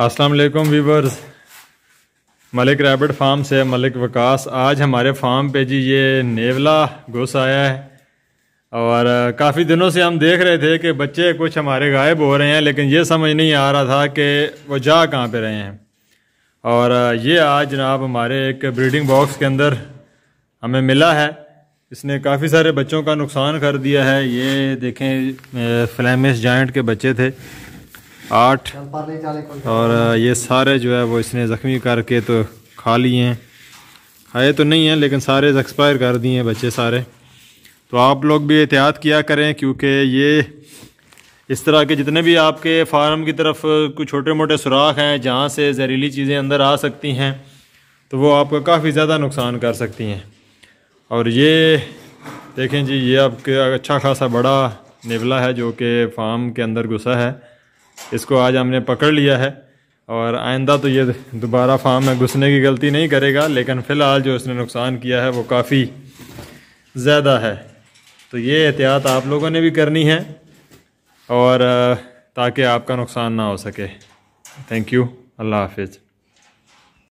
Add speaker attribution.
Speaker 1: अस्सलाम वालेकुम viewers Malik rabbit farm से मलिक वकास आज हमारे फार्म पे जी ये नेवला घुस आया है और काफ़ी दिनों से हम देख रहे थे कि बच्चे कुछ हमारे गायब हो रहे हैं लेकिन ये समझ नहीं आ रहा था कि वो जा कहाँ पे रहे हैं और ये आज जनाब हमारे एक ब्रीडिंग बॉक्स के अंदर हमें मिला है इसने काफ़ी सारे बच्चों का नुकसान कर दिया है ये देखें फ्लैमिस जॉइंट के बच्चे थे आठ
Speaker 2: और
Speaker 1: ये सारे जो है वो इसने ज़ख्मी करके तो खा लिए हैं खाए हाँ, तो नहीं हैं लेकिन सारे एक्सपायर कर दिए हैं बच्चे सारे तो आप लोग भी एहतियात किया करें क्योंकि ये इस तरह के जितने भी आपके फार्म की तरफ कुछ छोटे मोटे सुराख हैं जहाँ से जहरीली चीज़ें अंदर आ सकती हैं तो वो आपको काफ़ी ज़्यादा नुकसान कर सकती हैं और ये देखें जी ये आपके अच्छा खासा बड़ा निवला है जो कि फार्म के अंदर घुसा है इसको आज हमने पकड़ लिया है और आइंदा तो ये दोबारा फार्म में घुसने की गलती नहीं करेगा लेकिन फ़िलहाल जो इसने नुकसान किया है वो काफ़ी ज़्यादा है तो ये एहतियात आप लोगों ने भी करनी है और ताकि आपका नुकसान ना हो सके थैंक यू अल्लाह हाफिज़